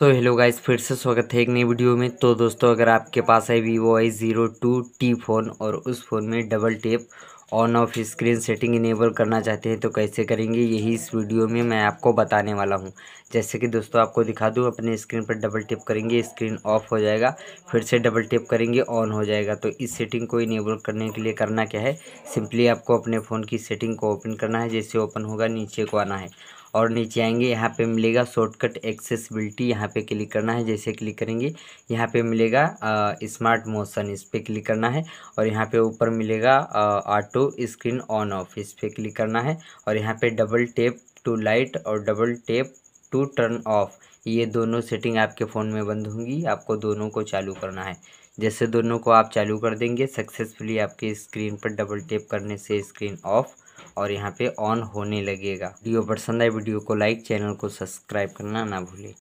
तो hello guys फिर से स्वागत है एक नई वीडियो में तो दोस्तों अगर आपके पास है Vivo I zero two T phone और उस फ़ोन में double tap on off screen setting enable करना चाहते हैं तो कैसे करेंगे यही इस वीडियो में मैं आपको बताने वाला हूं जैसे कि दोस्तों आपको दिखा दूं अपने स्क्रीन पर डबल टेप करेंगे स्क्रीन ऑफ हो जाएगा फिर से डबल टेप करेंगे ऑन हो जाएगा तो इस सेटिंग को इनेबल करने के लिए करना क्या है सिंपली आपको अपने फ़ोन की सेटिंग को ओपन करना है जैसे ओपन होगा नीचे को आना है और नीचे आएंगे यहाँ पे मिलेगा शॉर्टकट एक्सेसिबिलिटी यहाँ पे क्लिक करना है जैसे क्लिक करेंगे यहाँ पे मिलेगा स्मार्ट मोशन इस पर क्लिक करना है और यहाँ पे ऊपर मिलेगा ऑटो स्क्रीन ऑन ऑफ इस पर क्लिक करना है और यहाँ पे डबल टेप टू लाइट और double tap to turn off ये दोनों सेटिंग आपके फ़ोन में बंद होंगी आपको दोनों को चालू करना है जैसे दोनों को आप चालू कर देंगे सक्सेसफुली आपके स्क्रीन पर डबल टेप करने से स्क्रीन ऑफ और यहाँ पे ऑन होने लगेगा वीडियो पसंद आए वीडियो को लाइक चैनल को सब्सक्राइब करना ना भूलें